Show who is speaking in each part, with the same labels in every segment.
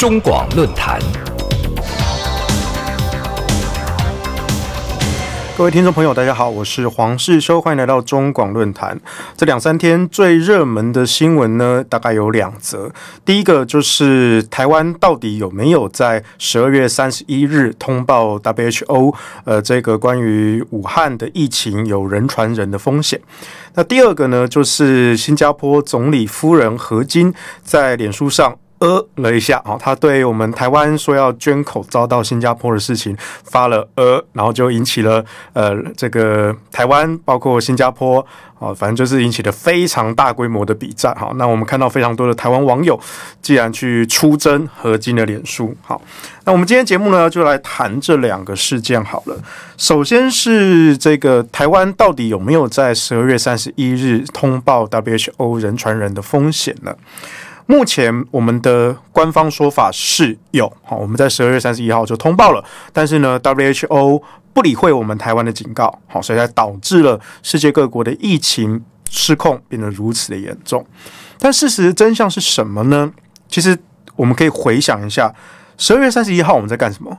Speaker 1: 中广论坛，各位听众朋友，大家好，我是黄世修，欢迎来到中广论坛。这两三天最热门的新闻呢，大概有两则。第一个就是台湾到底有没有在十二月三十一日通报 WHO？呃，这个关于武汉的疫情有人传人的风险。那第二个呢，就是新加坡总理夫人何晶在脸书上。呃了一下，哦，他对我们台湾说要捐口遭到新加坡的事情发了呃，然后就引起了呃这个台湾包括新加坡，啊，反正就是引起了非常大规模的比战，好，那我们看到非常多的台湾网友，既然去出征合金的脸书，好，那我们今天节目呢就来谈这两个事件好了，首先是这个台湾到底有没有在十二月三十一日通报 WHO 人传人的风险呢？目前我们的官方说法是有，好，我们在十二月三十一号就通报了，但是呢，WHO 不理会我们台湾的警告，好，所以才导致了世界各国的疫情失控，变得如此的严重。但事实真相是什么呢？其实我们可以回想一下，十二月三十一号我们在干什么？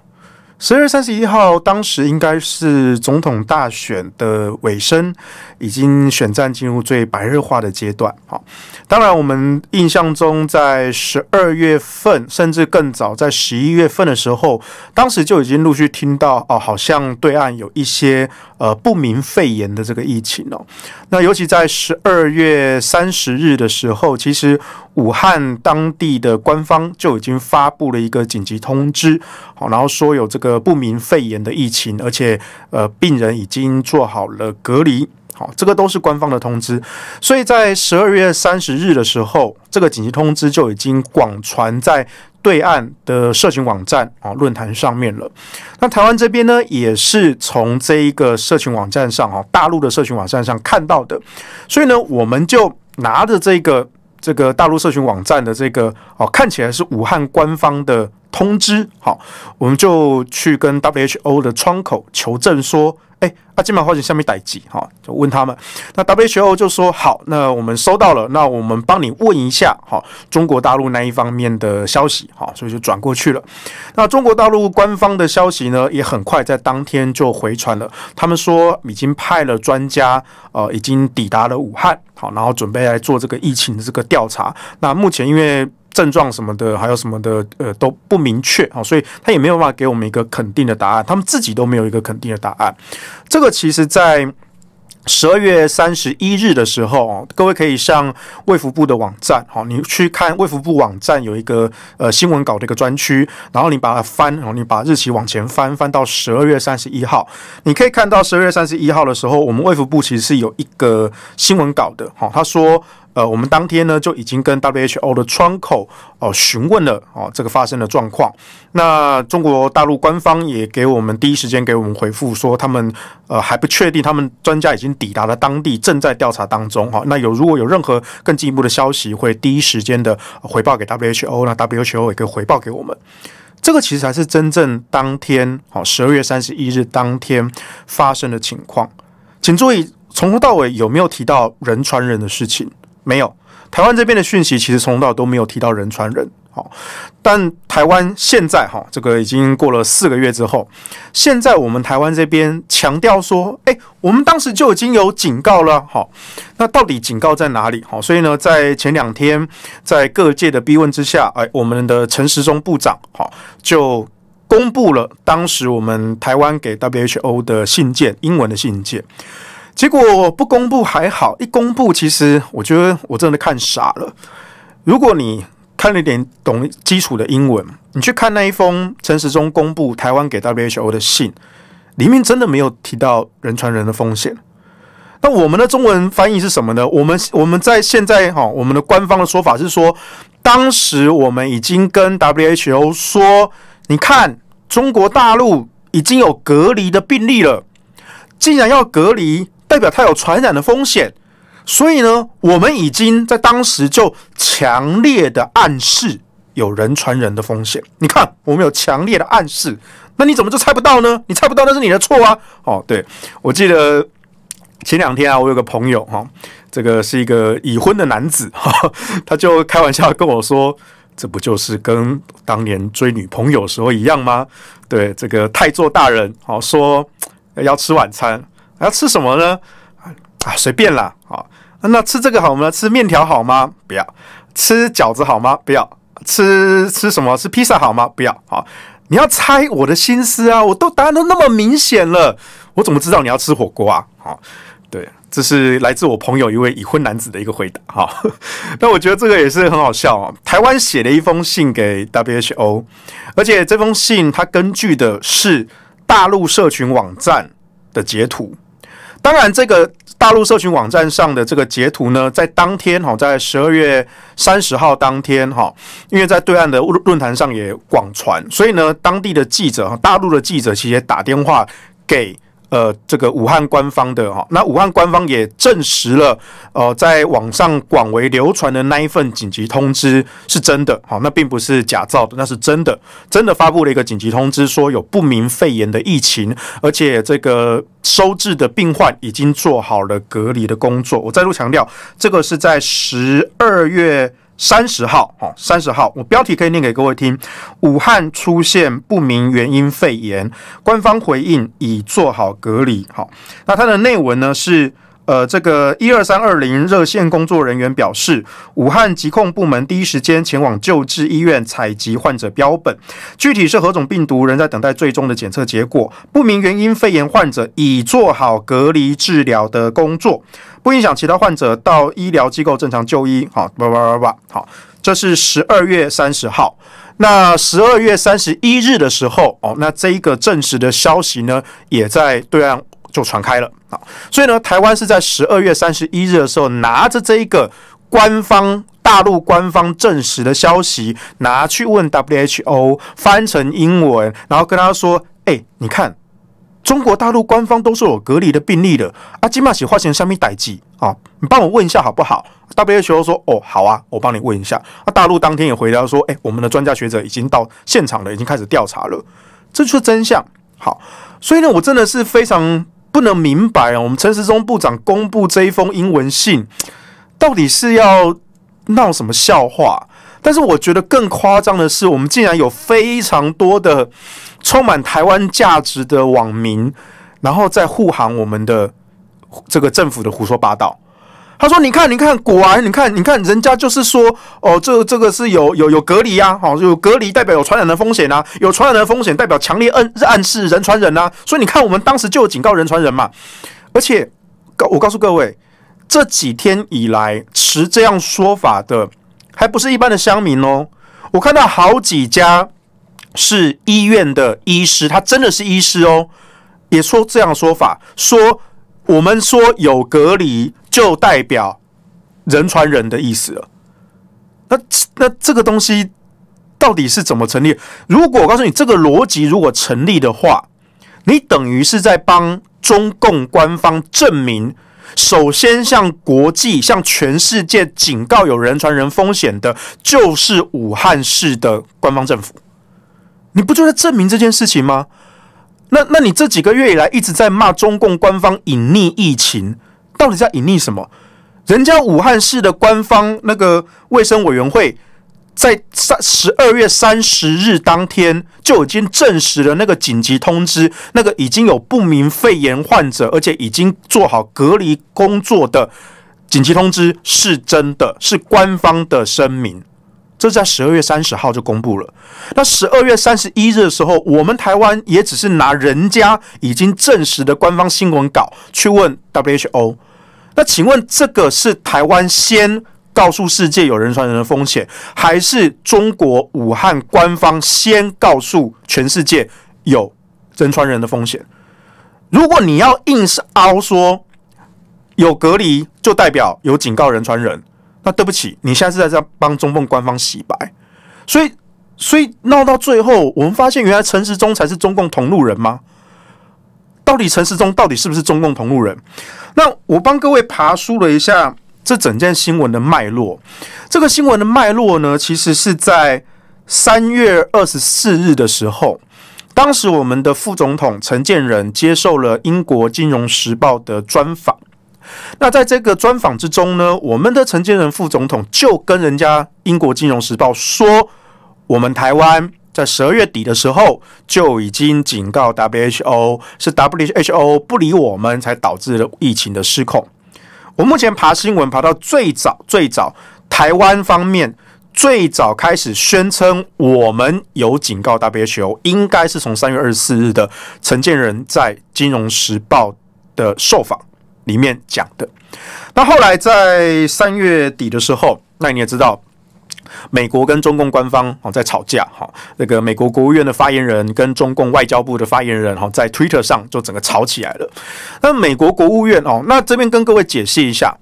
Speaker 1: 十二月三十一号，当时应该是总统大选的尾声，已经选战进入最白热化的阶段。好，当然我们印象中，在十二月份甚至更早，在十一月份的时候，当时就已经陆续听到哦，好像对岸有一些。呃，不明肺炎的这个疫情哦，那尤其在十二月三十日的时候，其实武汉当地的官方就已经发布了一个紧急通知，好，然后说有这个不明肺炎的疫情，而且呃，病人已经做好了隔离，好，这个都是官方的通知，所以在十二月三十日的时候，这个紧急通知就已经广传在。对岸的社群网站啊论坛上面了，那台湾这边呢也是从这一个社群网站上啊大陆的社群网站上看到的，所以呢我们就拿着这个这个大陆社群网站的这个哦看起来是武汉官方的通知，好，我们就去跟 WHO 的窗口求证说。哎，啊，金马花姐下面逮几？哈，就问他们。那 WHO 就说好，那我们收到了，那我们帮你问一下，哈，中国大陆那一方面的消息，哈，所以就转过去了。那中国大陆官方的消息呢，也很快在当天就回传了。他们说已经派了专家，呃，已经抵达了武汉，好，然后准备来做这个疫情的这个调查。那目前因为症状什么的，还有什么的，呃，都不明确啊，所以他也没有办法给我们一个肯定的答案，他们自己都没有一个肯定的答案。这个其实，在十二月三十一日的时候各位可以上卫福部的网站，好，你去看卫福部网站有一个呃新闻稿的一个专区，然后你把它翻，然后你把日期往前翻，翻到十二月三十一号，你可以看到十二月三十一号的时候，我们卫福部其实是有一个新闻稿的，好，他说。呃，我们当天呢就已经跟 WHO 的窗口哦询问了哦这个发生的状况。那中国大陆官方也给我们第一时间给我们回复说，他们呃还不确定，他们专家已经抵达了当地，正在调查当中哈。那有如果有任何更进一步的消息，会第一时间的回报给 WHO，那 WHO 也可以回报给我们。这个其实才是真正当天哦十二月三十一日当天发生的情况。请注意，从头到尾有没有提到人传人的事情？没有，台湾这边的讯息其实从到都没有提到人传人。好，但台湾现在哈，这个已经过了四个月之后，现在我们台湾这边强调说，哎，我们当时就已经有警告了。好，那到底警告在哪里？好，所以呢，在前两天，在各界的逼问之下，哎，我们的陈时中部长好就公布了当时我们台湾给 W H O 的信件，英文的信件。结果不公布还好，一公布，其实我觉得我真的看傻了。如果你看了点懂基础的英文，你去看那一封陈时中公布台湾给 WHO 的信，里面真的没有提到人传人的风险。那我们的中文翻译是什么呢？我们我们在现在哈，我们的官方的说法是说，当时我们已经跟 WHO 说，你看中国大陆已经有隔离的病例了，竟然要隔离。代表他有传染的风险，所以呢，我们已经在当时就强烈的暗示有人传人的风险。你看，我们有强烈的暗示，那你怎么就猜不到呢？你猜不到那是你的错啊！哦，对我记得前两天啊，我有个朋友哈，这个是一个已婚的男子哈，他就开玩笑跟我说：“这不就是跟当年追女朋友时候一样吗？”对，这个太座大人好说要吃晚餐。要吃什么呢？啊，随便啦。啊，那吃这个好吗？吃面条好吗？不要。吃饺子好吗？不要。吃吃什么？吃披萨好吗？不要。好，你要猜我的心思啊！我都答案都那么明显了，我怎么知道你要吃火锅啊？好，对，这是来自我朋友一位已婚男子的一个回答。哈。那我觉得这个也是很好笑啊。台湾写了一封信给 WHO，而且这封信它根据的是大陆社群网站的截图。当然，这个大陆社群网站上的这个截图呢，在当天哈，在十二月三十号当天哈，因为在对岸的论坛上也广传，所以呢，当地的记者、大陆的记者其实也打电话给。呃，这个武汉官方的哈，那武汉官方也证实了，呃，在网上广为流传的那一份紧急通知是真的，好，那并不是假造的，那是真的，真的发布了一个紧急通知，说有不明肺炎的疫情，而且这个收治的病患已经做好了隔离的工作。我再度强调，这个是在十二月。三十号，哦，三十号，我标题可以念给各位听：武汉出现不明原因肺炎，官方回应已做好隔离。好，那它的内文呢是，呃，这个一二三二零热线工作人员表示，武汉疾控部门第一时间前往救治医院采集患者标本，具体是何种病毒，仍在等待最终的检测结果。不明原因肺炎患者已做好隔离治疗的工作。不影响其他患者到医疗机构正常就医。好，吧吧吧吧。好，这是十二月三十号。那十二月三十一日的时候，哦，那这一个证实的消息呢，也在对岸就传开了啊。所以呢，台湾是在十二月三十一日的时候，拿着这一个官方大陆官方证实的消息，拿去问 WHO，翻成英文，然后跟他说：“哎，你看。”中国大陆官方都是有隔离的病例的，阿基马喜花钱上面代记啊，你帮我问一下好不好？W h o 说哦，好啊，我帮你问一下。那大陆当天也回答说，哎，我们的专家学者已经到现场了，已经开始调查了，这就是真相。好，所以呢，我真的是非常不能明白啊，我们陈时中部长公布这一封英文信，到底是要闹什么笑话？但是我觉得更夸张的是，我们竟然有非常多的充满台湾价值的网民，然后在护航我们的这个政府的胡说八道。他说：“你看，你看，果然，你看，你看，人家就是说，哦，这这个是有有有隔离啊，哈，有隔离代表有传染的风险啊，有传染的风险代表强烈暗暗示人传人啊。所以你看，我们当时就警告人传人嘛。而且，告我告诉各位，这几天以来持这样说法的。”还不是一般的乡民哦，我看到好几家是医院的医师，他真的是医师哦，也说这样说法，说我们说有隔离就代表人传人的意思了。那那这个东西到底是怎么成立？如果我告诉你这个逻辑如果成立的话，你等于是在帮中共官方证明。首先向国际、向全世界警告有人传人风险的，就是武汉市的官方政府。你不就在证明这件事情吗？那那你这几个月以来一直在骂中共官方隐匿疫情，到底在隐匿什么？人家武汉市的官方那个卫生委员会。在三十二月三十日当天就已经证实了那个紧急通知，那个已经有不明肺炎患者，而且已经做好隔离工作的紧急通知是真的，是官方的声明。这在十二月三十号就公布了。那十二月三十一日的时候，我们台湾也只是拿人家已经证实的官方新闻稿去问 WHO。那请问这个是台湾先？告诉世界有人传人的风险，还是中国武汉官方先告诉全世界有人传人的风险？如果你要硬是凹说有隔离就代表有警告人传人，那对不起，你现在是在帮中共官方洗白。所以，所以闹到最后，我们发现原来陈世忠才是中共同路人吗？到底陈世忠到底是不是中共同路人？那我帮各位爬梳了一下。这整件新闻的脉络，这个新闻的脉络呢，其实是在三月二十四日的时候，当时我们的副总统陈建仁接受了英国金融时报的专访。那在这个专访之中呢，我们的陈建仁副总统就跟人家英国金融时报说，我们台湾在十二月底的时候就已经警告 WHO，是 WHO 不理我们，才导致了疫情的失控。我目前爬新闻，爬到最早最早，台湾方面最早开始宣称我们有警告 WHO，应该是从三月二十四日的陈建仁在《金融时报》的受访里面讲的。那后来在三月底的时候，那你也知道。美国跟中共官方哦在吵架哈，那个美国国务院的发言人跟中共外交部的发言人哈在 Twitter 上就整个吵起来了。那美国国务院哦，那这边跟各位解释一下。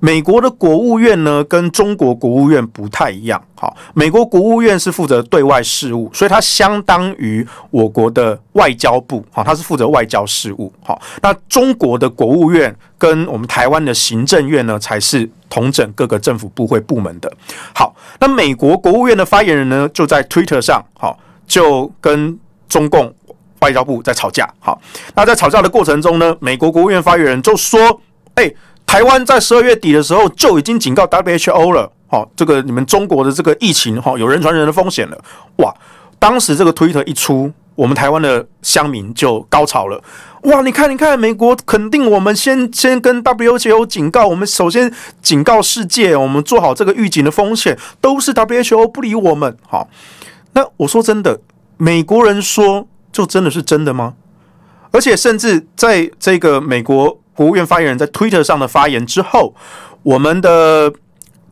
Speaker 1: 美国的国务院呢，跟中国国务院不太一样。好，美国国务院是负责对外事务，所以它相当于我国的外交部。好，它是负责外交事务。好，那中国的国务院跟我们台湾的行政院呢，才是统整各个政府部会部门的。好，那美国国务院的发言人呢，就在 Twitter 上，好，就跟中共外交部在吵架。好，那在吵架的过程中呢，美国国务院发言人就说：“哎。”台湾在十二月底的时候就已经警告 WHO 了，好，这个你们中国的这个疫情哈，有人传人的风险了，哇！当时这个推特一出，我们台湾的乡民就高潮了，哇！你看，你看，美国肯定我们先先跟 WHO 警告，我们首先警告世界，我们做好这个预警的风险，都是 WHO 不理我们，好。那我说真的，美国人说就真的是真的吗？而且甚至在这个美国。国务院发言人，在 Twitter 上的发言之后，我们的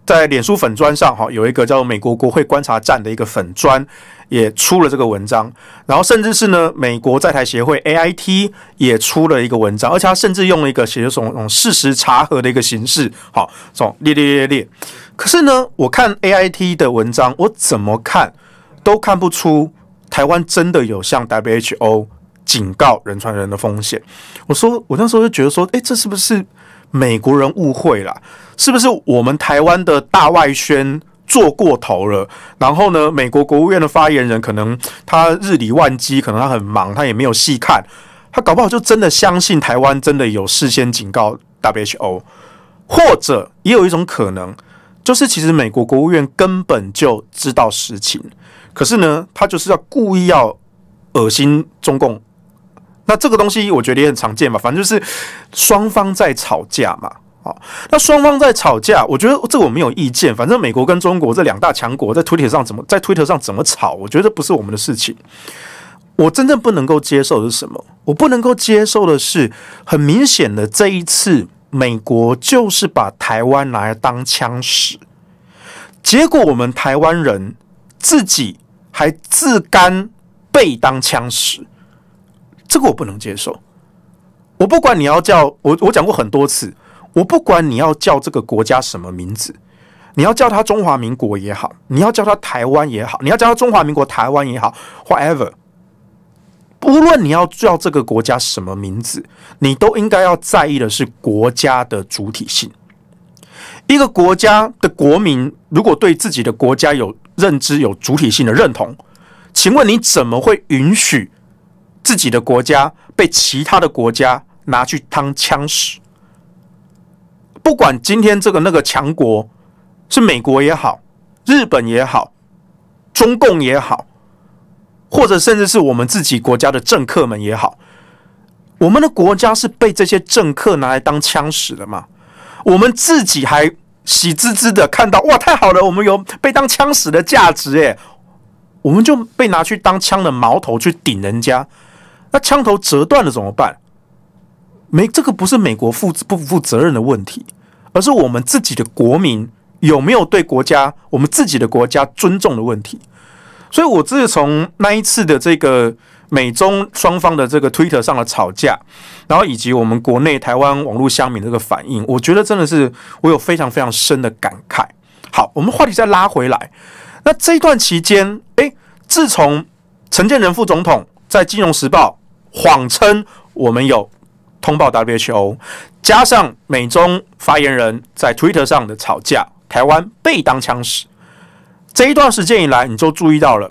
Speaker 1: 在脸书粉砖上，哈，有一个叫美国国会观察站”的一个粉砖，也出了这个文章。然后，甚至是呢，美国在台协会 AIT 也出了一个文章，而且他甚至用了一个写什么事实查核的一个形式，好，这种列列列列。可是呢，我看 AIT 的文章，我怎么看都看不出台湾真的有像 WHO。警告人传人的风险，我说我那时候就觉得说，哎，这是不是美国人误会了？是不是我们台湾的大外宣做过头了？然后呢，美国国务院的发言人可能他日理万机，可能他很忙，他也没有细看，他搞不好就真的相信台湾真的有事先警告 WHO，或者也有一种可能，就是其实美国国务院根本就知道实情，可是呢，他就是要故意要恶心中共。那这个东西我觉得也很常见嘛，反正就是双方在吵架嘛。好，那双方在吵架，我觉得这我没有意见。反正美国跟中国这两大强国在推特上怎么在推特上怎么吵，我觉得不是我们的事情。我真正不能够接受的是什么？我不能够接受的是，很明显的这一次，美国就是把台湾拿来当枪使，结果我们台湾人自己还自甘被当枪使。这个我不能接受。我不管你要叫我，我讲过很多次，我不管你要叫这个国家什么名字，你要叫它中华民国也好，你要叫它台湾也好，你要叫中华民国台湾也好，whatever。不论你要叫这个国家什么名字，你都应该要在意的是国家的主体性。一个国家的国民如果对自己的国家有认知、有主体性的认同，请问你怎么会允许？自己的国家被其他的国家拿去当枪使，不管今天这个那个强国是美国也好，日本也好，中共也好，或者甚至是我们自己国家的政客们也好，我们的国家是被这些政客拿来当枪使的嘛？我们自己还喜滋滋的看到哇，太好了，我们有被当枪使的价值耶！我们就被拿去当枪的矛头去顶人家。那枪头折断了怎么办？没，这个不是美国负不负责任的问题，而是我们自己的国民有没有对国家、我们自己的国家尊重的问题。所以，我自从那一次的这个美中双方的这个 Twitter 上的吵架，然后以及我们国内台湾网络乡民这个反应，我觉得真的是我有非常非常深的感慨。好，我们话题再拉回来。那这一段期间，诶，自从陈建仁副总统在《金融时报》。谎称我们有通报 WHO，加上美中发言人在 Twitter 上的吵架，台湾被当枪使。这一段时间以来，你就注意到了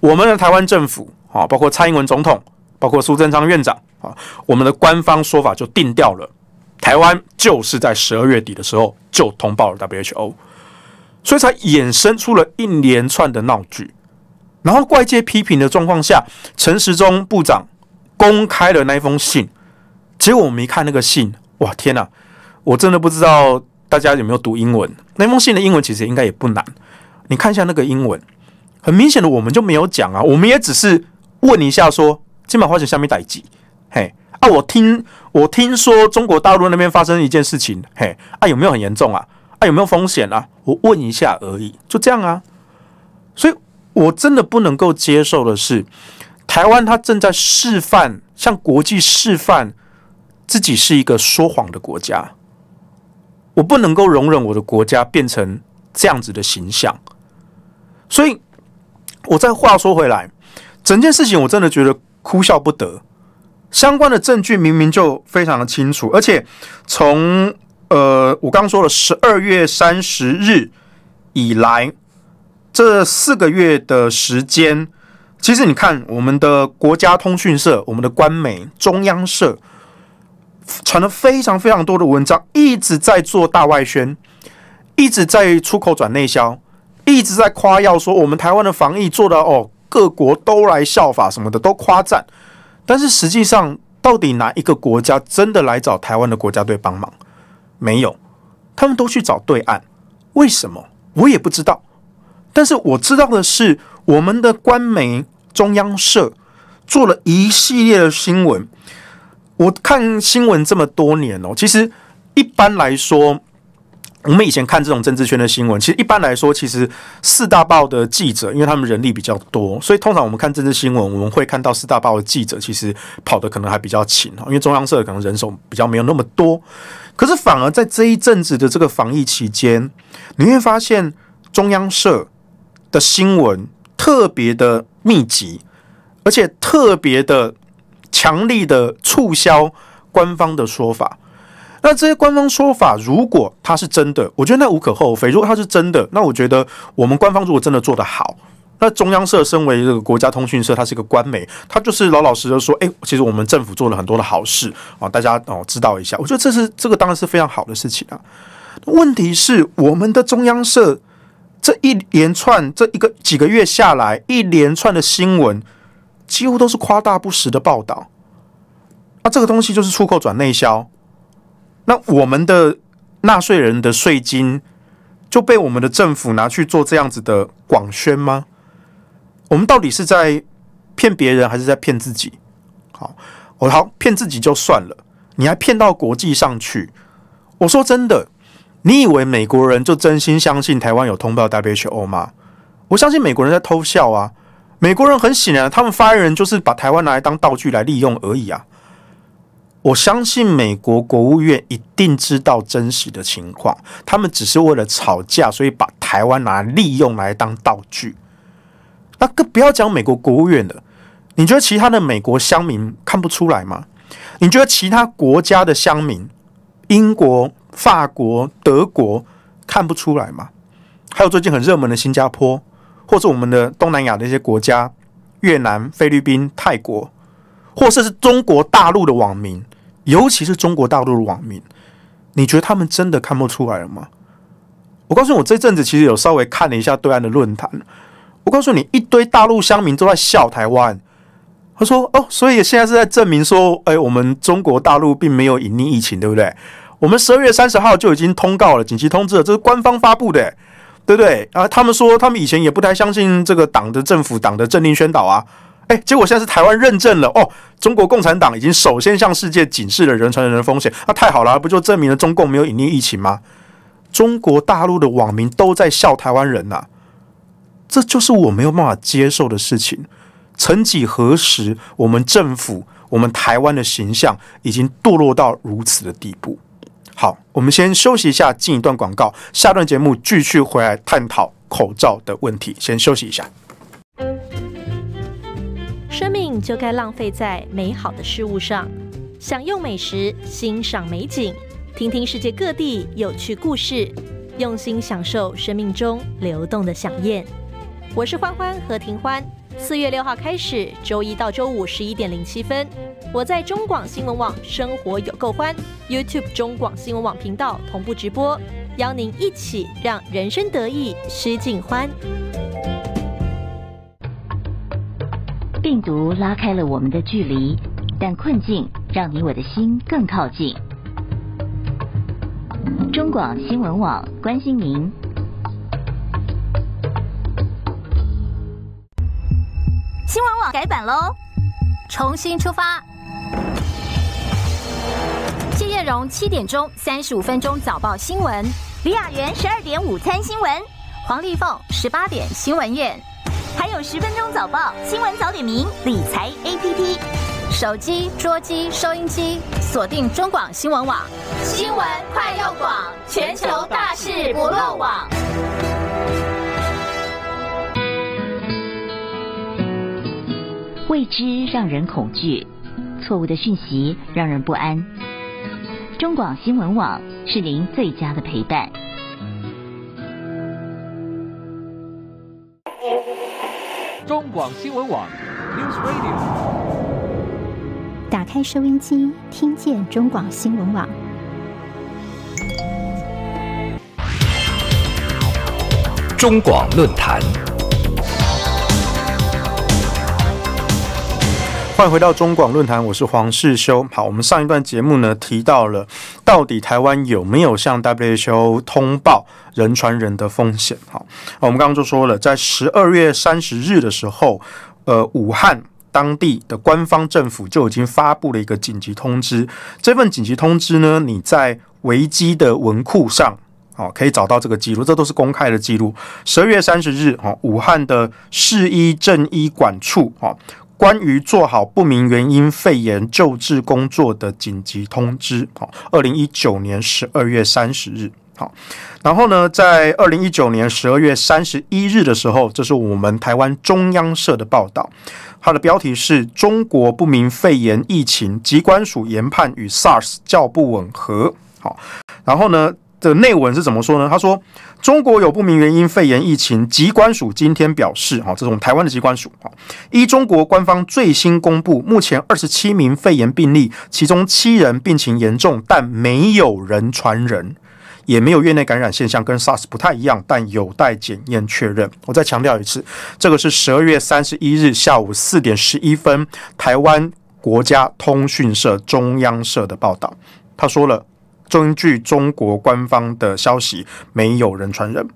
Speaker 1: 我们的台湾政府啊，包括蔡英文总统，包括苏贞昌院长啊，我们的官方说法就定掉了，台湾就是在十二月底的时候就通报了 WHO，所以才衍生出了一连串的闹剧。然后外界批评的状况下，陈时中部长。公开了那封信，结果我们一看那个信，哇天呐，我真的不知道大家有没有读英文。那封信的英文其实应该也不难，你看一下那个英文，很明显的，我们就没有讲啊，我们也只是问一下，说金马花姐下面哪集？嘿啊，我听我听说中国大陆那边发生一件事情，嘿啊，有没有很严重啊？啊有没有风险啊？我问一下而已，就这样啊。所以我真的不能够接受的是。台湾，它正在示范，向国际示范自己是一个说谎的国家。我不能够容忍我的国家变成这样子的形象。所以，我再话说回来，整件事情我真的觉得哭笑不得。相关的证据明明就非常的清楚，而且从呃，我刚刚说了十二月三十日以来这四个月的时间。其实你看，我们的国家通讯社，我们的官媒中央社，传了非常非常多的文章，一直在做大外宣，一直在出口转内销，一直在夸耀说我们台湾的防疫做的哦，各国都来效法什么的都夸赞。但是实际上，到底哪一个国家真的来找台湾的国家队帮忙？没有，他们都去找对岸。为什么？我也不知道。但是我知道的是，我们的官媒。中央社做了一系列的新闻。我看新闻这么多年哦，其实一般来说，我们以前看这种政治圈的新闻，其实一般来说，其实四大报的记者，因为他们人力比较多，所以通常我们看政治新闻，我们会看到四大报的记者其实跑的可能还比较勤因为中央社可能人手比较没有那么多，可是反而在这一阵子的这个防疫期间，你会发现中央社的新闻。特别的密集，而且特别的强力的促销，官方的说法。那这些官方说法，如果它是真的，我觉得那无可厚非。如果它是真的，那我觉得我们官方如果真的做得好，那中央社身为这个国家通讯社，它是一个官媒，它就是老老实实说，哎，其实我们政府做了很多的好事啊，大家哦知道一下。我觉得这是这个当然是非常好的事情啊。问题是我们的中央社。这一连串，这一个几个月下来，一连串的新闻，几乎都是夸大不实的报道。啊，这个东西就是出口转内销，那我们的纳税人的税金就被我们的政府拿去做这样子的广宣吗？我们到底是在骗别人，还是在骗自己？好，我好骗自己就算了，你还骗到国际上去？我说真的。你以为美国人就真心相信台湾有通报 WHO 吗？我相信美国人在偷笑啊！美国人很显然，他们发言人就是把台湾拿来当道具来利用而已啊！我相信美国国务院一定知道真实的情况，他们只是为了吵架，所以把台湾拿利用来当道具。那更不要讲美国国务院了，你觉得其他的美国乡民看不出来吗？你觉得其他国家的乡民，英国？法国、德国看不出来嘛？还有最近很热门的新加坡，或是我们的东南亚的一些国家，越南、菲律宾、泰国，或是是中国大陆的网民，尤其是中国大陆的网民，你觉得他们真的看不出来了吗？我告诉你，我，这阵子其实有稍微看了一下对岸的论坛。我告诉你，一堆大陆乡民都在笑台湾。他说：“哦，所以现在是在证明说，哎，我们中国大陆并没有隐匿疫情，对不对？”我们十二月三十号就已经通告了，紧急通知了，这是官方发布的，对不对？啊，他们说他们以前也不太相信这个党的政府党的政令宣导啊，哎，结果现在是台湾认证了哦，中国共产党已经首先向世界警示了人传人的风险，那太好了，不就证明了中共没有隐匿疫情吗？中国大陆的网民都在笑台湾人呐，这就是我没有办法接受的事情。曾几何时，我们政府、我们台湾的形象已经堕落到如此的地步。好，我们先休息一下，进一段广告，下段节目继续回来探讨口罩的问题。先休息一下。
Speaker 2: 生命就该浪费在美好的事物上，享用美食，欣赏美景，听听世界各地有趣故事，用心享受生命中流动的享宴。我是欢欢和庭欢。四月六号开始，周一到周五十一点零七分，我在中广新闻网“生活有够欢 ”YouTube 中广新闻网频道同步直播，邀您一起让人生得意须尽欢。病毒拉开了我们的距离，但困境让你我的心更靠近。中广新闻网关心您。新闻网改版喽，重新出发。谢叶蓉七点钟三十五分钟早报新闻，李雅媛十二点午餐新闻，黄丽凤十八点新闻院，还有十分钟早报新闻早点名理财 APP，手机、桌机、收音机锁定中广新闻网，新闻快又广，全球大事不漏网。未知让人恐惧，错误的讯息让人不安。中广新闻网是您最佳的陪伴。中广新闻网，News Radio。打开收音机，听见中广新闻网。
Speaker 1: 中广论坛。欢迎回到中广论坛，我是黄世修。好，我们上一段节目呢提到了，到底台湾有没有向 WHO 通报人传人的风险？好，我们刚刚就说了，在十二月三十日的时候，呃，武汉当地的官方政府就已经发布了一个紧急通知。这份紧急通知呢，你在维基的文库上，哦，可以找到这个记录，这都是公开的记录。十二月三十日，哦，武汉的市医政医管处，哦。关于做好不明原因肺炎救治工作的紧急通知，好，二零一九年十二月三十日，好，然后呢，在二零一九年十二月三十一日的时候，这是我们台湾中央社的报道，它的标题是中国不明肺炎疫情，及管署研判与 SARS 较不吻合，好，然后呢。的内文是怎么说呢？他说：“中国有不明原因肺炎疫情，疾管署今天表示，哈，这种台湾的疾管署，哈，依中国官方最新公布，目前二十七名肺炎病例，其中七人病情严重，但没有人传人，也没有院内感染现象，跟 SARS 不太一样，但有待检验确认。”我再强调一次，这个是十二月三十一日下午四点十一分，台湾国家通讯社中央社的报道。他说了。根据中国官方的消息，没有人传人。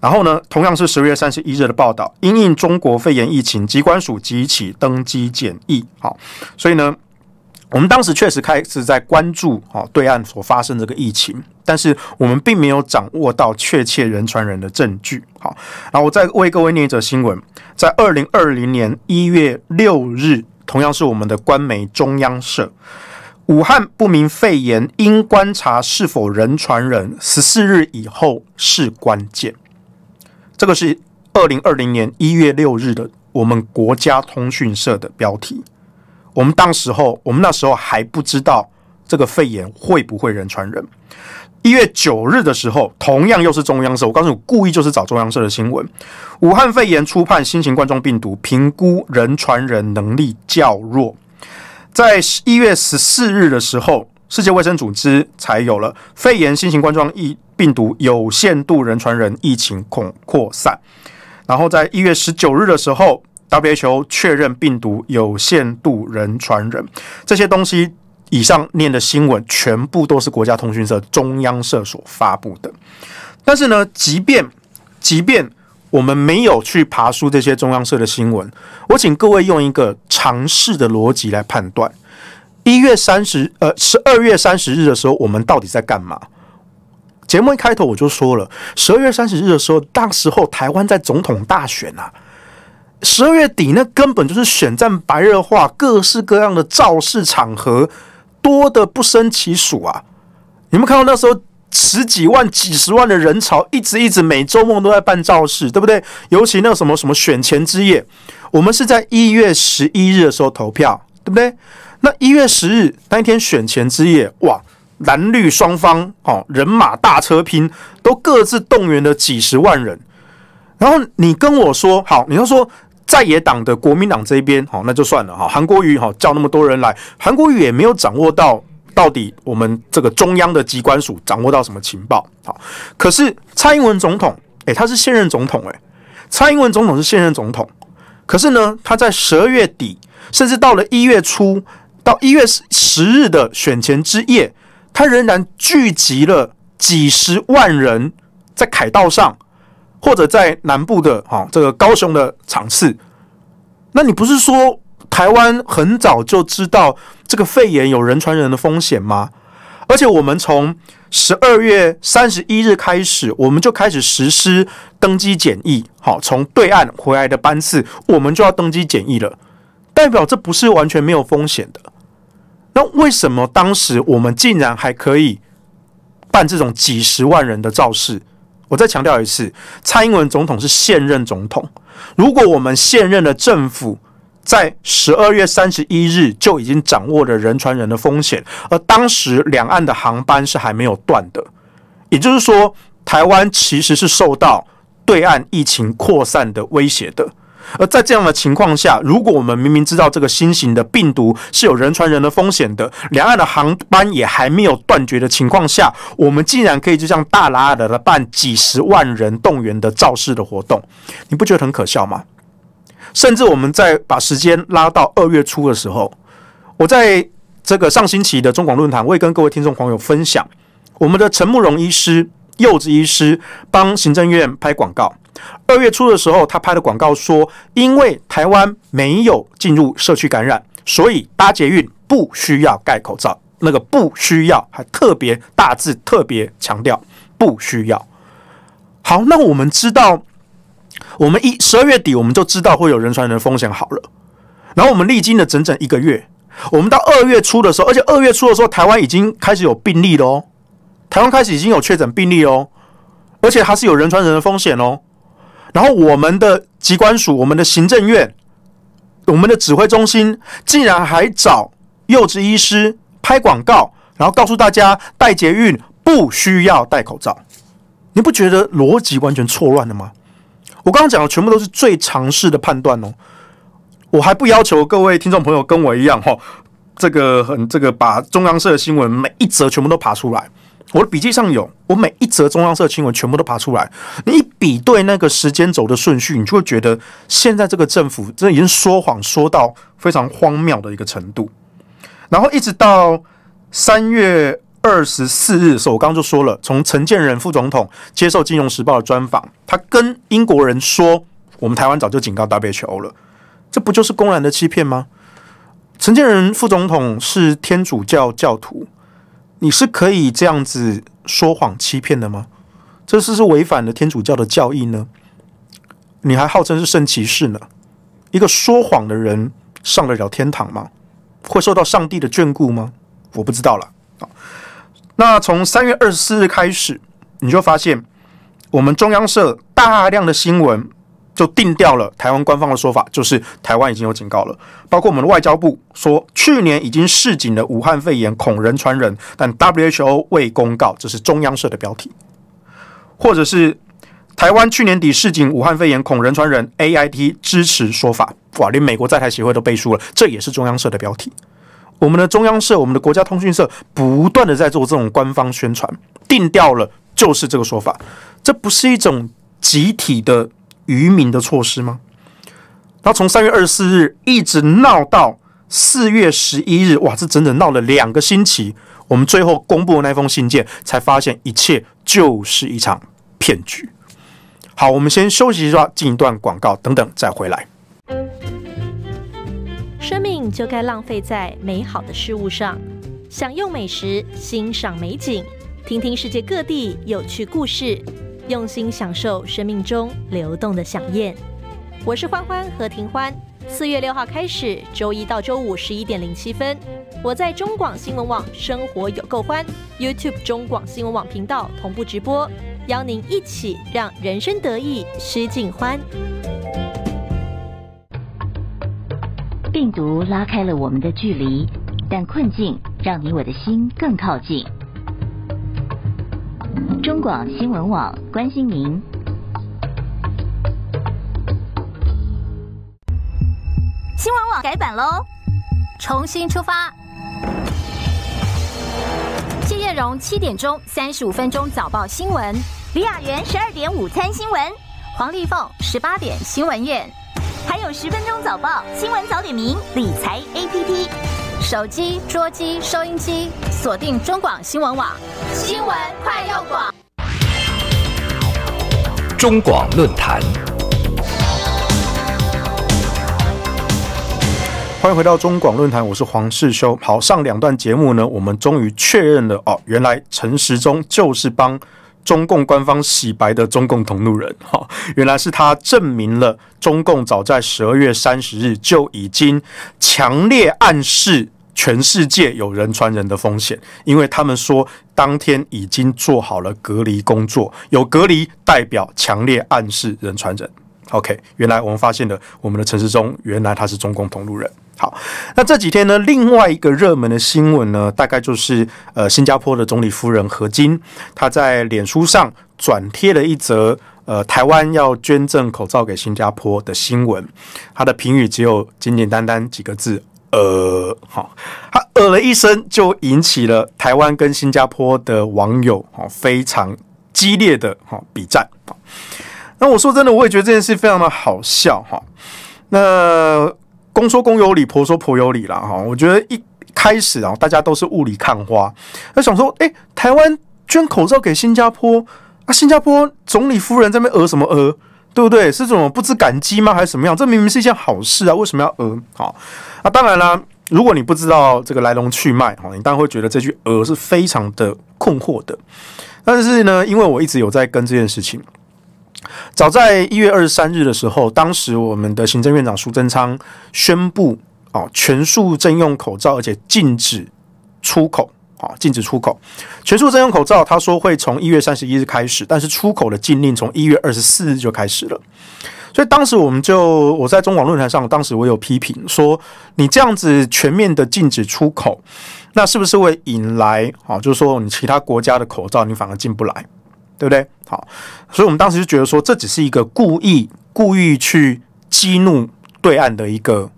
Speaker 1: 然后呢，同样是十月三十一日的报道，因应中国肺炎疫情，机关署即起登机检疫。好，所以呢，我们当时确实开始在关注好对岸所发生这个疫情，但是我们并没有掌握到确切人传人的证据。好，然后我再为各位念一则新闻，在二零二零年一月六日，同样是我们的官媒中央社。武汉不明肺炎应观察是否人传人，十四日以后是关键。这个是二零二零年一月六日的我们国家通讯社的标题。我们当时候，我们那时候还不知道这个肺炎会不会人传人。一月九日的时候，同样又是中央社。我告诉你，故意就是找中央社的新闻。武汉肺炎初判新型冠状病毒评估人传人能力较弱。在一月十四日的时候，世界卫生组织才有了肺炎新型冠状疫病毒有限度人传人疫情恐扩散。然后在一月十九日的时候，WHO 确认病毒有限度人传人。这些东西以上念的新闻全部都是国家通讯社中央社所发布的。但是呢，即便即便。我们没有去爬书这些中央社的新闻。我请各位用一个尝试的逻辑来判断：一月三十，呃，十二月三十日的时候，我们到底在干嘛？节目一开头我就说了，十二月三十日的时候，那时候台湾在总统大选啊。十二月底那根本就是选战白热化，各式各样的造势场合多的不胜其数啊！你们看到那时候？十几万、几十万的人潮，一直一直，每周末都在办造势，对不对？尤其那个什么什么选前之夜，我们是在一月十一日的时候投票，对不对？那一月十日那一天选前之夜，哇，蓝绿双方哦，人马大车拼，都各自动员了几十万人。然后你跟我说好，你要说在野党的国民党这边，哦，那就算了哈，韩国瑜哈叫那么多人来，韩国瑜也没有掌握到。到底我们这个中央的机关署掌握到什么情报？好，可是蔡英文总统，诶，他是现任总统，诶，蔡英文总统是现任总统，可是呢，他在十二月底，甚至到了一月初，到一月十日的选前之夜，他仍然聚集了几十万人在凯道上，或者在南部的啊这个高雄的场次，那你不是说？台湾很早就知道这个肺炎有人传人的风险吗？而且我们从十二月三十一日开始，我们就开始实施登机检疫。好，从对岸回来的班次，我们就要登机检疫了，代表这不是完全没有风险的。那为什么当时我们竟然还可以办这种几十万人的造势？我再强调一次，蔡英文总统是现任总统。如果我们现任的政府，在十二月三十一日就已经掌握了人传人的风险，而当时两岸的航班是还没有断的，也就是说，台湾其实是受到对岸疫情扩散的威胁的。而在这样的情况下，如果我们明明知道这个新型的病毒是有人传人的风险的，两岸的航班也还没有断绝的情况下，我们竟然可以就像大喇喇的办几十万人动员的造势的活动，你不觉得很可笑吗？甚至我们在把时间拉到二月初的时候，我在这个上星期的中广论坛，我也跟各位听众朋友分享，我们的陈慕容医师、柚子医师帮行政院拍广告。二月初的时候，他拍的广告说，因为台湾没有进入社区感染，所以搭捷运不需要戴口罩。那个不需要，还特别大致特别强调不需要。好，那我们知道。我们一十二月底，我们就知道会有人传人的风险，好了。然后我们历经了整整一个月，我们到二月初的时候，而且二月初的时候，台湾已经开始有病例了哦，台湾开始已经有确诊病例哦，而且还是有人传人的风险哦。然后我们的机关署、我们的行政院、我们的指挥中心，竟然还找幼稚医师拍广告，然后告诉大家，戴捷运不需要戴口罩。你不觉得逻辑完全错乱了吗？我刚刚讲的全部都是最尝试的判断哦，我还不要求各位听众朋友跟我一样哈，这个很这个把中央社的新闻每一则全部都爬出来，我的笔记上有我每一则中央社新闻全部都爬出来，你一比对那个时间轴的顺序，你就会觉得现在这个政府这已经说谎说到非常荒谬的一个程度，然后一直到三月。二十四日，首钢我刚刚就说了，从陈建仁副总统接受《金融时报》的专访，他跟英国人说：“我们台湾早就警告 WHO 了，这不就是公然的欺骗吗？”陈建仁副总统是天主教教徒，你是可以这样子说谎欺骗的吗？这是是违反了天主教的教义呢？你还号称是圣骑士呢？一个说谎的人上得了天堂吗？会受到上帝的眷顾吗？我不知道了。那从三月二十四日开始，你就发现我们中央社大量的新闻就定掉了台湾官方的说法，就是台湾已经有警告了。包括我们的外交部说，去年已经示警的武汉肺炎恐人传人，但 WHO 未公告，这是中央社的标题。或者是台湾去年底示警武汉肺炎恐人传人，AIT 支持说法，哇，连美国在台协会都背书了，这也是中央社的标题。我们的中央社，我们的国家通讯社不断的在做这种官方宣传，定调了就是这个说法，这不是一种集体的愚民的措施吗？他从三月二十四日一直闹到四月十一日，哇，这整整闹了两个星期。我们最后公布的那封信件，才发现一切就是一场骗局。好，我们先休息一下，进一段广告，等等再回来。
Speaker 2: 生命就该浪费在美好的事物上，享用美食，欣赏美景，听听世界各地有趣故事，用心享受生命中流动的响宴。我是欢欢和庭欢，四月六号开始，周一到周五十一点零七分，我在中广新闻网生活有够欢，YouTube 中广新闻网频道同步直播，邀您一起让人生得意须尽欢。病毒拉开了我们的距离，但困境让你我的心更靠近。中广新闻网关心您。新闻网改版喽，重新出发。谢艳荣七点钟三十五分钟早报新闻，李雅媛十二点午餐新闻，黄丽凤十八点新闻院。还有十分钟早报，新闻早点名理财 A P P，手机、桌机、收音机锁定中广新闻网，新闻快又广。中
Speaker 1: 广论坛，欢迎回到中广论坛，我是黄世修。好，上两段节目呢，我们终于确认了哦，原来陈时中就是帮。中共官方洗白的中共同路人，哈，原来是他证明了中共早在十二月三十日就已经强烈暗示全世界有人传人的风险，因为他们说当天已经做好了隔离工作，有隔离代表强烈暗示人传人。OK，原来我们发现了我们的陈世忠，原来他是中共同路人。好，那这几天呢？另外一个热门的新闻呢，大概就是呃，新加坡的总理夫人何晶，她在脸书上转贴了一则呃，台湾要捐赠口罩给新加坡的新闻。她的评语只有简简单单几个字，呃，好，她呃了一声，就引起了台湾跟新加坡的网友好非常激烈的哈比战那我说真的，我也觉得这件事非常的好笑哈。那。公说公有理，婆说婆有理啦。哈。我觉得一开始啊，大家都是雾里看花，那想说，哎，台湾捐口罩给新加坡啊，新加坡总理夫人在那讹什么讹，对不对？是这种不知感激吗，还是什么样？这明明是一件好事啊，为什么要讹？好啊，当然啦。如果你不知道这个来龙去脉，哈，你当然会觉得这句讹是非常的困惑的。但是呢，因为我一直有在跟这件事情。早在一月二十三日的时候，当时我们的行政院长苏贞昌宣布，哦，全数征用口罩，而且禁止出口，啊，禁止出口，全数征用口罩，他说会从一月三十一日开始，但是出口的禁令从一月二十四日就开始了。所以当时我们就我在中广论坛上，当时我有批评说，你这样子全面的禁止出口，那是不是会引来啊，就是说你其他国家的口罩你反而进不来？对不对？好，所以我们当时就觉得说，这只是一个故意、故意去激怒对岸的一个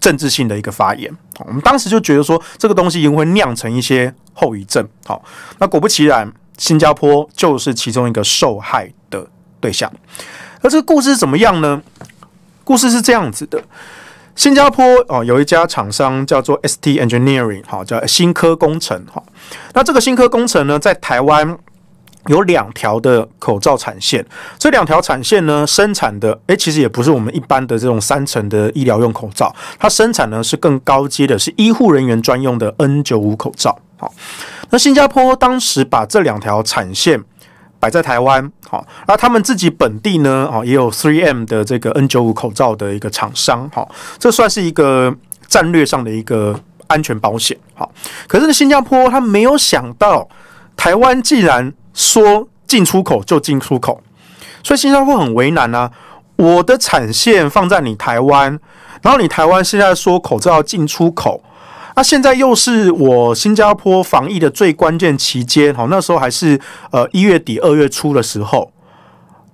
Speaker 1: 政治性的一个发言。我们当时就觉得说，这个东西一定会酿成一些后遗症。好，那果不其然，新加坡就是其中一个受害的对象。那这个故事怎么样呢？故事是这样子的：新加坡哦，有一家厂商叫做 ST Engineering，好，叫新科工程。好，那这个新科工程呢，在台湾。有两条的口罩产线，这两条产线呢生产的，诶，其实也不是我们一般的这种三层的医疗用口罩，它生产呢是更高阶的，是医护人员专用的 N 九五口罩。好，那新加坡当时把这两条产线摆在台湾，好，那他们自己本地呢，啊，也有 3M 的这个 N 九五口罩的一个厂商，好，这算是一个战略上的一个安全保险。好，可是新加坡他没有想到，台湾既然说进出口就进出口，所以新加坡很为难啊。我的产线放在你台湾，然后你台湾现在说口罩进出口，那现在又是我新加坡防疫的最关键期间好，那时候还是呃一月底二月初的时候，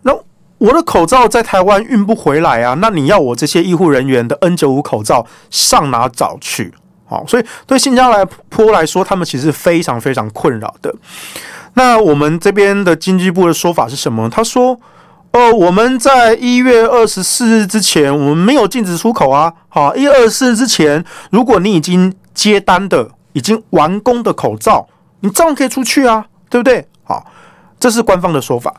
Speaker 1: 那我的口罩在台湾运不回来啊。那你要我这些医护人员的 N 九五口罩上哪找去好，所以对新加坡来说，他们其实非常非常困扰的。那我们这边的经济部的说法是什么？他说：“哦，我们在一月二十四日之前，我们没有禁止出口啊。好，一月二十四日之前，如果你已经接单的、已经完工的口罩，你照样可以出去啊，对不对？好，这是官方的说法。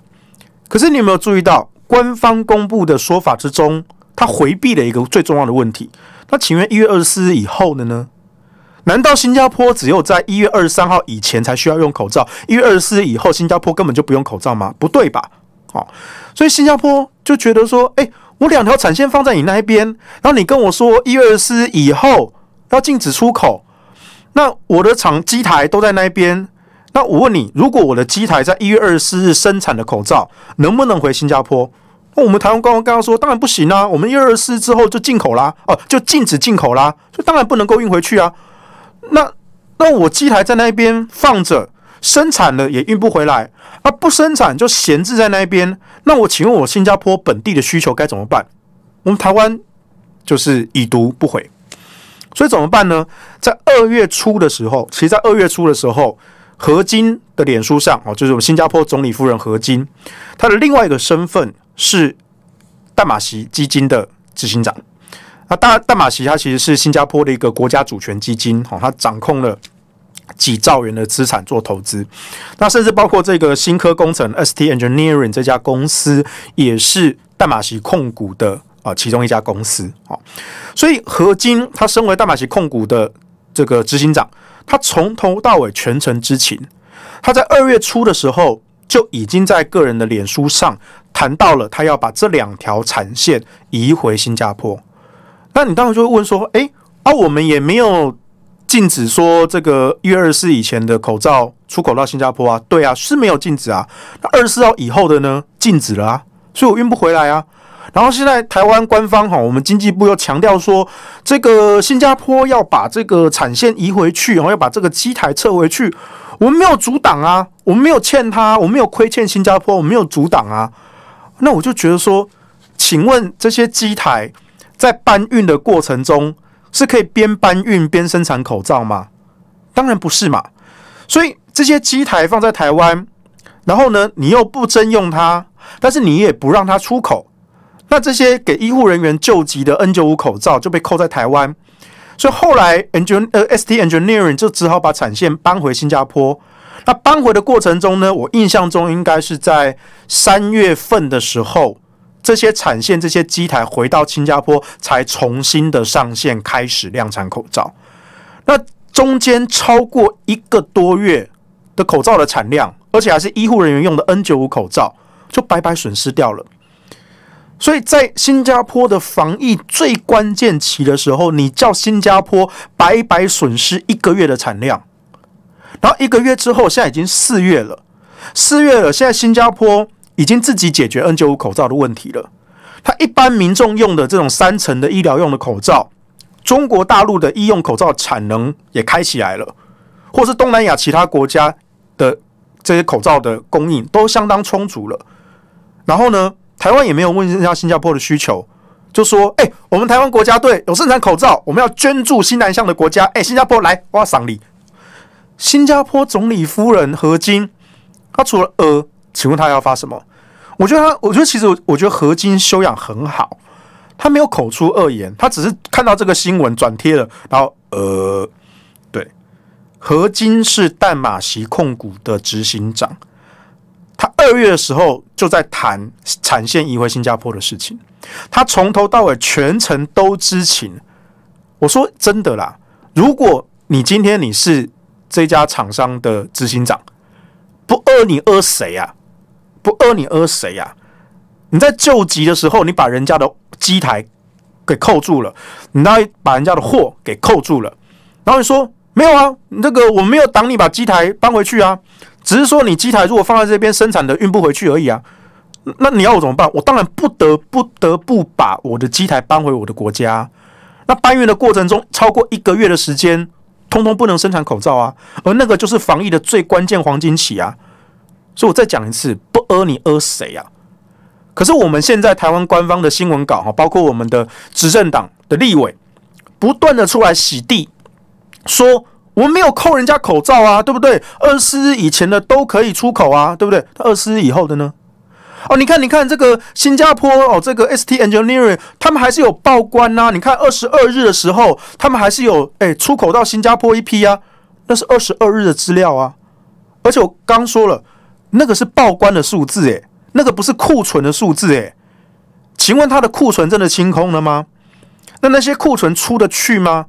Speaker 1: 可是你有没有注意到，官方公布的说法之中，他回避了一个最重要的问题，那请问一月二十四日以后的呢？”难道新加坡只有在一月二十三号以前才需要用口罩？一月二十四以后，新加坡根本就不用口罩吗？不对吧？哦，所以新加坡就觉得说，哎，我两条产线放在你那边，然后你跟我说一月二十四日以后要禁止出口，那我的厂机台都在那边，那我问你，如果我的机台在一月二十四日生产的口罩能不能回新加坡？那我们台湾官方刚刚说，当然不行啊，我们一月二十四之后就进口啦，哦，就禁止进口啦，所以当然不能够运回去啊。那那我机台在那边放着，生产了也运不回来，啊不生产就闲置在那边，那我请问我新加坡本地的需求该怎么办？我们台湾就是已读不回，所以怎么办呢？在二月初的时候，其实，在二月初的时候，何金的脸书上哦，就是我们新加坡总理夫人何金，她的另外一个身份是淡马锡基金的执行长。那大大马奇，它其实是新加坡的一个国家主权基金，哈，它掌控了几兆元的资产做投资。那甚至包括这个新科工程 ST Engineering 这家公司，也是大马奇控股的啊其中一家公司，哦。所以何金他身为大马奇控股的这个执行长，他从头到尾全程知情。他在二月初的时候就已经在个人的脸书上谈到了他要把这两条产线移回新加坡。那你当然就会问说，哎啊，我们也没有禁止说这个一月二十四以前的口罩出口到新加坡啊，对啊，是没有禁止啊。那二十四号以后的呢，禁止了啊，所以我运不回来啊。然后现在台湾官方哈，我们经济部又强调说，这个新加坡要把这个产线移回去，然后要把这个机台撤回去，我们没有阻挡啊，我们没有欠他，我们没有亏欠新加坡，我们没有阻挡啊。那我就觉得说，请问这些机台？在搬运的过程中，是可以边搬运边生产口罩吗？当然不是嘛。所以这些机台放在台湾，然后呢，你又不征用它，但是你也不让它出口，那这些给医护人员救急的 N 九五口罩就被扣在台湾。所以后来 engine 呃，ST engineer i n g 就只好把产线搬回新加坡。那搬回的过程中呢，我印象中应该是在三月份的时候。这些产线、这些机台回到新加坡，才重新的上线开始量产口罩。那中间超过一个多月的口罩的产量，而且还是医护人员用的 N 九五口罩，就白白损失掉了。所以在新加坡的防疫最关键期的时候，你叫新加坡白白损失一个月的产量，然后一个月之后，现在已经四月了，四月了，现在新加坡。已经自己解决 N 九五口罩的问题了。他一般民众用的这种三层的医疗用的口罩，中国大陆的医用口罩产能也开起来了，或是东南亚其他国家的这些口罩的供应都相当充足了。然后呢，台湾也没有问一下新加坡的需求，就说：“哎，我们台湾国家队有生产口罩，我们要捐助新南向的国家。哎，新加坡来，我要赏你。新加坡总理夫人何晶，她除了呃。请问他要发什么？我觉得他，我觉得其实我，我觉得何金修养很好，他没有口出恶言，他只是看到这个新闻转贴了。然后，呃，对，何金是淡马锡控股的执行长，他二月的时候就在谈产线移回新加坡的事情，他从头到尾全程都知情。我说真的啦，如果你今天你是这家厂商的执行长，不饿你饿谁啊？不讹你讹谁呀？你在救急的时候，你把人家的机台给扣住了，你那把人家的货给扣住了，然后你说没有啊，那个我没有挡你把机台搬回去啊，只是说你机台如果放在这边生产的运不回去而已啊。那你要我怎么办？我当然不得不得不把我的机台搬回我的国家。那搬运的过程中，超过一个月的时间，通通不能生产口罩啊，而那个就是防疫的最关键黄金期啊。所以我再讲一次，不讹你讹谁啊？可是我们现在台湾官方的新闻稿哈，包括我们的执政党的立委不断的出来洗地，说我们没有扣人家口罩啊，对不对？二十日以前的都可以出口啊，对不对？二十日以后的呢？哦，你看，你看这个新加坡哦，这个 S T Engineering 他们还是有报关呐。你看二十二日的时候，他们还是有诶，出口到新加坡一批啊，那是二十二日的资料啊。而且我刚说了。那个是报关的数字，诶，那个不是库存的数字，诶，请问他的库存真的清空了吗？那那些库存出得去吗？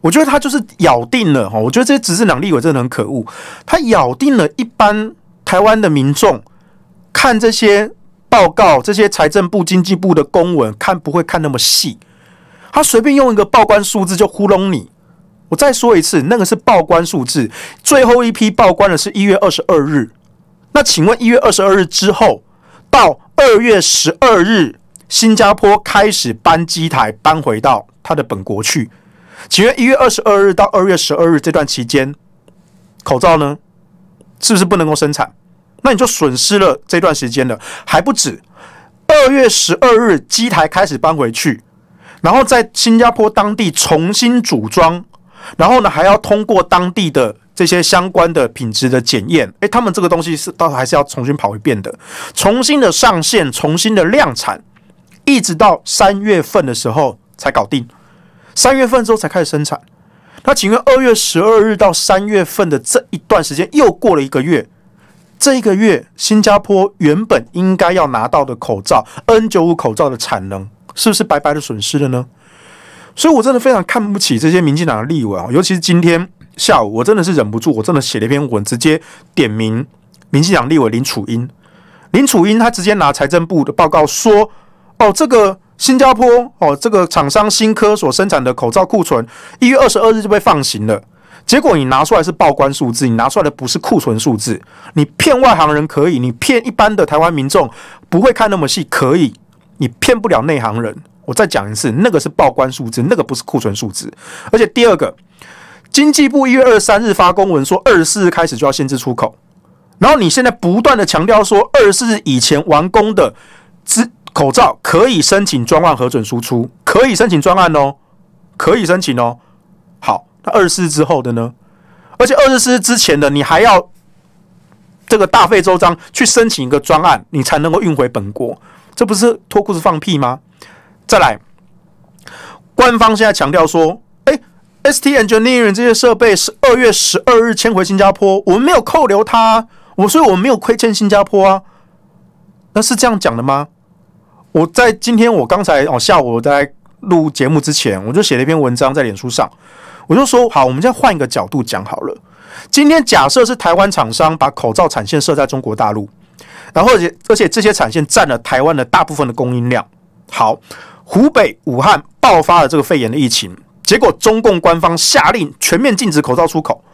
Speaker 1: 我觉得他就是咬定了哈。我觉得这些执政党立委真的很可恶，他咬定了一般台湾的民众看这些报告、这些财政部、经济部的公文，看不会看那么细。他随便用一个报关数字就糊弄你。我再说一次，那个是报关数字，最后一批报关的是一月二十二日。那请问一月二十二日之后到二月十二日，新加坡开始搬机台搬回到他的本国去。请问一月二十二日到二月十二日这段期间，口罩呢是不是不能够生产？那你就损失了这段时间了，还不止。二月十二日机台开始搬回去，然后在新加坡当地重新组装，然后呢还要通过当地的。这些相关的品质的检验，哎，他们这个东西是到候还是要重新跑一遍的，重新的上线，重新的量产，一直到三月份的时候才搞定，三月份之后才开始生产。那请问二月十二日到三月份的这一段时间又过了一个月，这一个月新加坡原本应该要拿到的口罩 N 九五口罩的产能，是不是白白的损失了呢？所以，我真的非常看不起这些民进党的立委啊，尤其是今天。下午，我真的是忍不住，我真的写了一篇文，直接点名民进党立委林楚英。林楚英他直接拿财政部的报告说：“哦，这个新加坡，哦，这个厂商新科所生产的口罩库存，一月二十二日就被放行了。”结果你拿出来是报关数字，你拿出来的不是库存数字。你骗外行人可以，你骗一般的台湾民众不会看那么细可以，你骗不了内行人。我再讲一次，那个是报关数字，那个不是库存数字。而且第二个。经济部一月二十三日发公文说，二十四日开始就要限制出口。然后你现在不断的强调说，二十四日以前完工的之口罩可以申请专案核准输出，可以申请专案哦，可以申请哦。好，那二十四日之后的呢？而且二十四日之前的你还要这个大费周章去申请一个专案，你才能够运回本国，这不是脱裤子放屁吗？再来，官方现在强调说。S T Engineering 这些设备是二月十二日迁回新加坡，我们没有扣留它，我所以我们没有亏欠新加坡啊。那是这样讲的吗？我在今天，我刚才哦，下午我在录节目之前，我就写了一篇文章在脸书上，我就说好，我们再换一个角度讲好了。今天假设是台湾厂商把口罩产线设在中国大陆，然后且而且这些产线占了台湾的大部分的供应量。好，湖北武汉爆发了这个肺炎的疫情。结果，中共官方下令全面禁止口罩出口。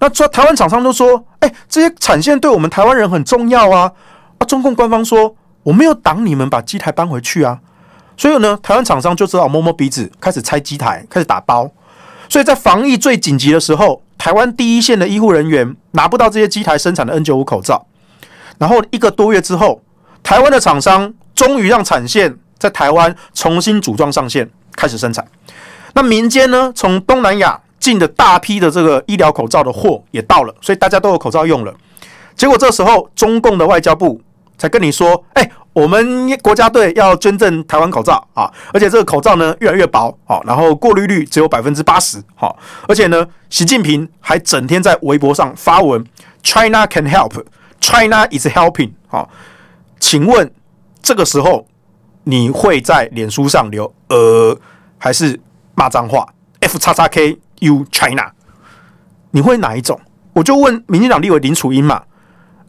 Speaker 1: 那说台湾厂商都说：“哎，这些产线对我们台湾人很重要啊！”啊，中共官方说：“我没有挡你们把机台搬回去啊！”所以呢，台湾厂商就知道摸摸鼻子，开始拆机台，开始打包。所以在防疫最紧急的时候，台湾第一线的医护人员拿不到这些机台生产的 N95 口罩。然后一个多月之后，台湾的厂商终于让产线在台湾重新组装上线，开始生产。那民间呢，从东南亚进的大批的这个医疗口罩的货也到了，所以大家都有口罩用了。结果这时候，中共的外交部才跟你说：“哎，我们国家队要捐赠台湾口罩啊！而且这个口罩呢，越来越薄，好，然后过滤率只有百分之八十，好，而且呢，习近平还整天在微博上发文：‘China can help, China is helping’，好，请问这个时候你会在脸书上留呃还是？骂脏话，F 叉叉 K，U China，你会哪一种？我就问，民进党立委林楚英嘛？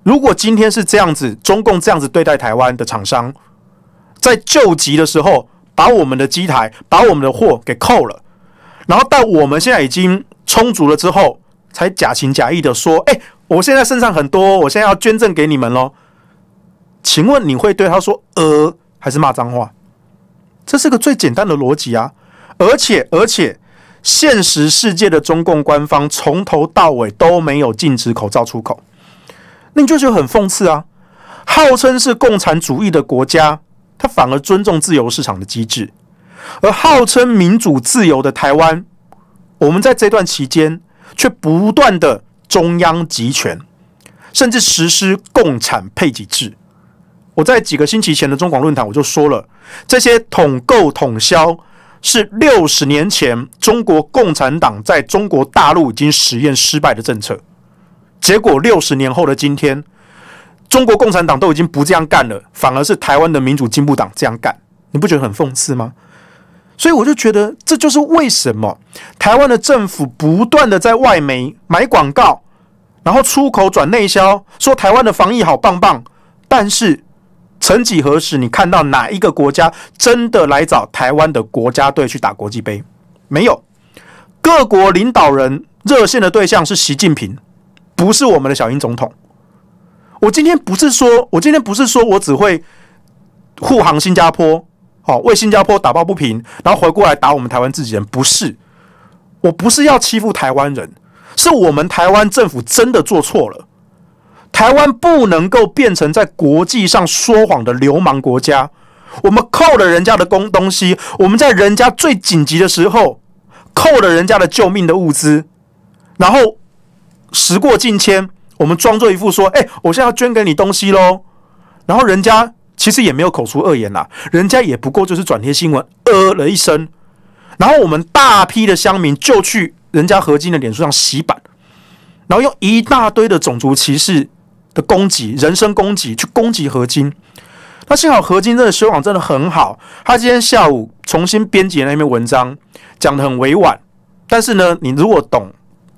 Speaker 1: 如果今天是这样子，中共这样子对待台湾的厂商，在救急的时候把我们的机台、把我们的货给扣了，然后到我们现在已经充足了之后，才假情假意的说：“哎，我现在身上很多，我现在要捐赠给你们喽。”请问你会对他说呃，还是骂脏话？这是个最简单的逻辑啊。而且而且，现实世界的中共官方从头到尾都没有禁止口罩出口，那就是很讽刺啊！号称是共产主义的国家，他反而尊重自由市场的机制，而号称民主自由的台湾，我们在这段期间却不断的中央集权，甚至实施共产配给制。我在几个星期前的中广论坛我就说了，这些统购统销。是六十年前中国共产党在中国大陆已经实验失败的政策，结果六十年后的今天，中国共产党都已经不这样干了，反而是台湾的民主进步党这样干，你不觉得很讽刺吗？所以我就觉得这就是为什么台湾的政府不断的在外媒买广告，然后出口转内销，说台湾的防疫好棒棒，但是。曾几何时，你看到哪一个国家真的来找台湾的国家队去打国际杯？没有。各国领导人热线的对象是习近平，不是我们的小英总统。我今天不是说，我今天不是说我只会护航新加坡，哦，为新加坡打抱不平，然后回过来打我们台湾自己人。不是，我不是要欺负台湾人，是我们台湾政府真的做错了。台湾不能够变成在国际上说谎的流氓国家。我们扣了人家的公东西，我们在人家最紧急的时候扣了人家的救命的物资，然后时过境迁，我们装作一副说：“哎，我现在要捐给你东西喽。”然后人家其实也没有口出恶言啦，人家也不过就是转贴新闻呃了一声，然后我们大批的乡民就去人家何金的脸书上洗版，然后用一大堆的种族歧视。的攻击，人身攻击，去攻击何金。那幸好何金真的修养真的很好。他今天下午重新编辑那篇文章，讲的很委婉。但是呢，你如果懂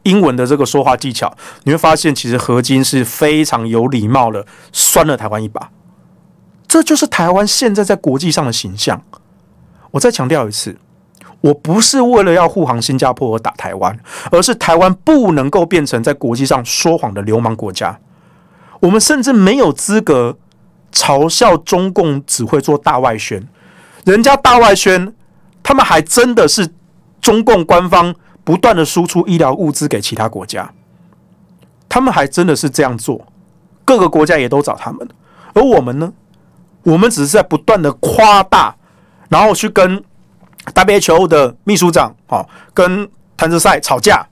Speaker 1: 英文的这个说话技巧，你会发现其实何金是非常有礼貌的，酸了台湾一把。这就是台湾现在在国际上的形象。我再强调一次，我不是为了要护航新加坡而打台湾，而是台湾不能够变成在国际上说谎的流氓国家。我们甚至没有资格嘲笑中共只会做大外宣，人家大外宣，他们还真的是中共官方不断的输出医疗物资给其他国家，他们还真的是这样做，各个国家也都找他们，而我们呢，我们只是在不断的夸大，然后去跟 WHO 的秘书长啊，跟谭德塞吵架。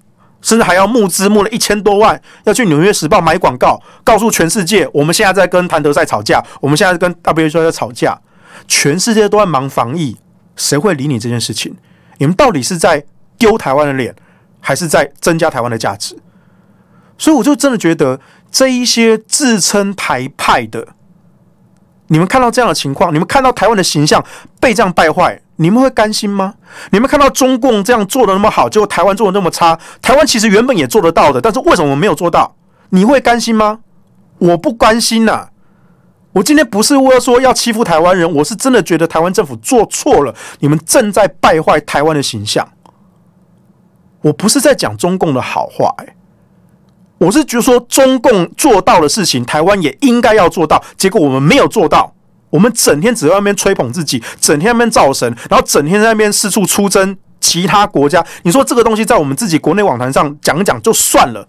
Speaker 1: 甚至还要募资，募了一千多万，要去《纽约时报》买广告，告诉全世界：我们现在在跟谭德赛吵架，我们现在跟 W H O 在吵架。全世界都在忙防疫，谁会理你这件事情？你们到底是在丢台湾的脸，还是在增加台湾的价值？所以，我就真的觉得，这一些自称台派的，你们看到这样的情况，你们看到台湾的形象被这样败坏。你们会甘心吗？你们看到中共这样做的那么好，结果台湾做的那么差？台湾其实原本也做得到的，但是为什么没有做到？你会甘心吗？我不甘心呐！我今天不是为了说要欺负台湾人，我是真的觉得台湾政府做错了，你们正在败坏台湾的形象。我不是在讲中共的好话，哎，我是觉得说中共做到的事情，台湾也应该要做到，结果我们没有做到。我们整天只在那边吹捧自己，整天那边造神，然后整天在那边四处出征其他国家。你说这个东西在我们自己国内网坛上讲讲就算了，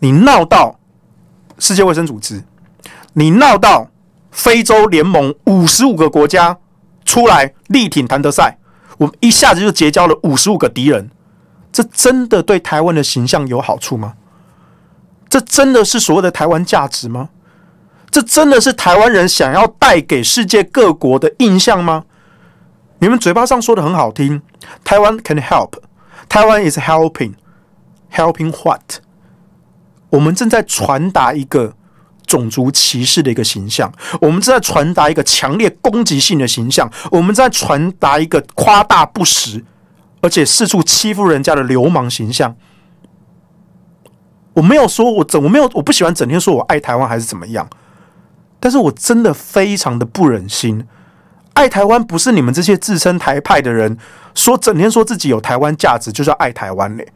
Speaker 1: 你闹到世界卫生组织，你闹到非洲联盟五十五个国家出来力挺谭德赛，我们一下子就结交了五十五个敌人。这真的对台湾的形象有好处吗？这真的是所谓的台湾价值吗？这真的是台湾人想要带给世界各国的印象吗？你们嘴巴上说的很好听，台湾 can help，台湾 is helping，helping what？我们正在传达一个种族歧视的一个形象，我们正在传达一个强烈攻击性的形象，我们在传达一个夸大不实而且四处欺负人家的流氓形象。我没有说，我整我没有，我不喜欢整天说我爱台湾还是怎么样。但是我真的非常的不忍心，爱台湾不是你们这些自称台派的人说整天说自己有台湾价值就是爱台湾嘞，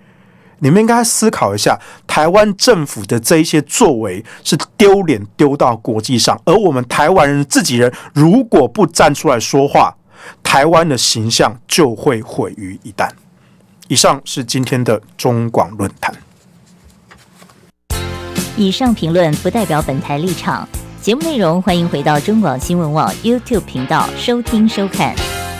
Speaker 1: 你们应该思考一下，台湾政府的这一些作为是丢脸丢到国际上，而我们台湾人自己人如果不站出来说话，台湾的形象就会毁于一旦。以上是今天的中广论坛。
Speaker 2: 以上评论不代表本台立场。节目内容，欢迎回到中广新闻网 YouTube 频道收听收看。